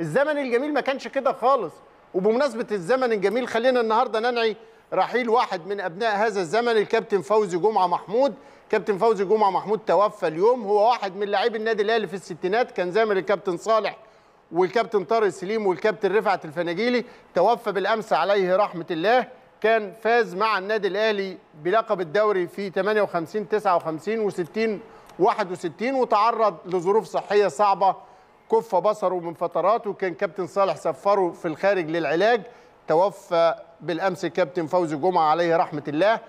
الزمن الجميل ما كانش كده خالص وبمناسبه الزمن الجميل خلينا النهارده ننعي رحيل واحد من ابناء هذا الزمن الكابتن فوزي جمعه محمود كابتن فوزي جمعه محمود توفى اليوم هو واحد من لاعبي النادي الاهلي في الستينات كان زمن الكابتن صالح والكابتن طارق سليم والكابتن رفعت الفناجيلي توفى بالامس عليه رحمه الله كان فاز مع النادي الاهلي بلقب الدوري في 58 59 و60 61 وتعرض لظروف صحيه صعبه كف بصره من فترات وكان كابتن صالح سفره في الخارج للعلاج توفى بالامس كابتن فوزي جمعه عليه رحمه الله